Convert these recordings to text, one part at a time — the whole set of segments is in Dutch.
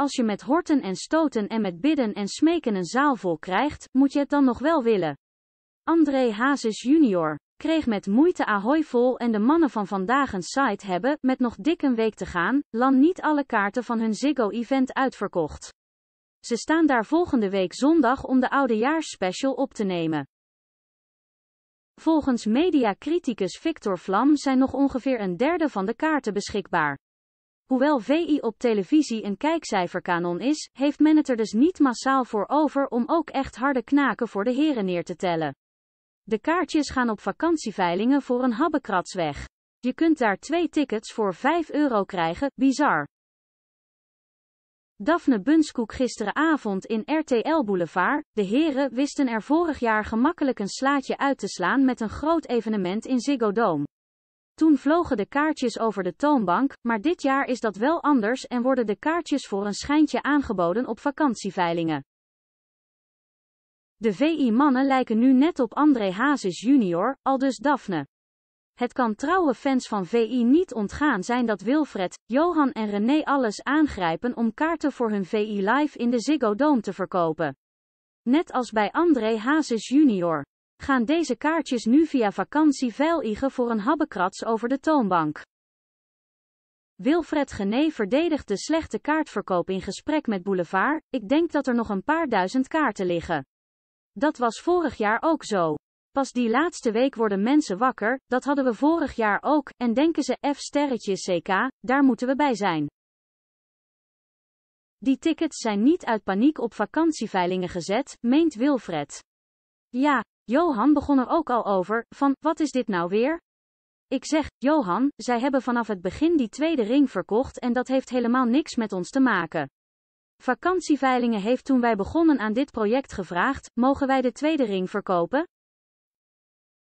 Als je met horten en stoten en met bidden en smeken een zaal vol krijgt, moet je het dan nog wel willen. André Hazes junior kreeg met moeite Ahoy vol en de mannen van vandaag een site hebben, met nog dik een week te gaan, lang niet alle kaarten van hun Ziggo-event uitverkocht. Ze staan daar volgende week zondag om de special op te nemen. Volgens mediacriticus Victor Vlam zijn nog ongeveer een derde van de kaarten beschikbaar. Hoewel VI op televisie een kijkcijferkanon is, heeft men het er dus niet massaal voor over om ook echt harde knaken voor de heren neer te tellen. De kaartjes gaan op vakantieveilingen voor een habbekrats weg. Je kunt daar twee tickets voor 5 euro krijgen, bizar. Daphne Bunskoek gisterenavond in RTL Boulevard. De heren wisten er vorig jaar gemakkelijk een slaatje uit te slaan met een groot evenement in Ziggo Dome. Toen vlogen de kaartjes over de toonbank, maar dit jaar is dat wel anders en worden de kaartjes voor een schijntje aangeboden op vakantieveilingen. De VI-mannen lijken nu net op André Hazes junior, al dus Daphne. Het kan trouwe fans van VI niet ontgaan zijn dat Wilfred, Johan en René alles aangrijpen om kaarten voor hun VI Live in de Ziggo Dome te verkopen. Net als bij André Hazes junior gaan deze kaartjes nu via veiligen voor een habbekrats over de toonbank. Wilfred Gené verdedigt de slechte kaartverkoop in gesprek met Boulevard, ik denk dat er nog een paar duizend kaarten liggen. Dat was vorig jaar ook zo. Pas die laatste week worden mensen wakker, dat hadden we vorig jaar ook, en denken ze F sterretjes CK, daar moeten we bij zijn. Die tickets zijn niet uit paniek op vakantieveilingen gezet, meent Wilfred. Ja, Johan begon er ook al over, van, wat is dit nou weer? Ik zeg, Johan, zij hebben vanaf het begin die tweede ring verkocht en dat heeft helemaal niks met ons te maken. Vakantieveilingen heeft toen wij begonnen aan dit project gevraagd, mogen wij de tweede ring verkopen?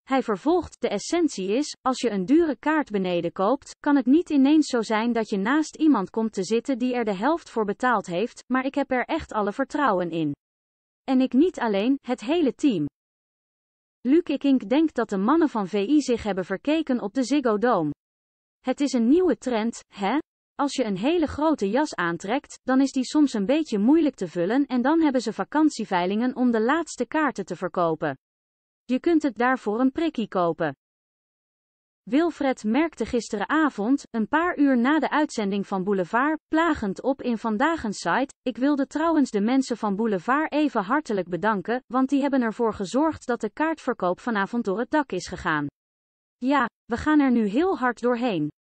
Hij vervolgt, de essentie is, als je een dure kaart beneden koopt, kan het niet ineens zo zijn dat je naast iemand komt te zitten die er de helft voor betaald heeft, maar ik heb er echt alle vertrouwen in. En ik niet alleen, het hele team. Luke Ikink denkt dat de mannen van VI zich hebben verkeken op de Ziggo Dome. Het is een nieuwe trend, hè? Als je een hele grote jas aantrekt, dan is die soms een beetje moeilijk te vullen en dan hebben ze vakantieveilingen om de laatste kaarten te verkopen. Je kunt het daarvoor een prikkie kopen. Wilfred merkte gisteravond, een paar uur na de uitzending van Boulevard, plagend op in vandaag een site. Ik wilde trouwens de mensen van Boulevard even hartelijk bedanken, want die hebben ervoor gezorgd dat de kaartverkoop vanavond door het dak is gegaan. Ja, we gaan er nu heel hard doorheen.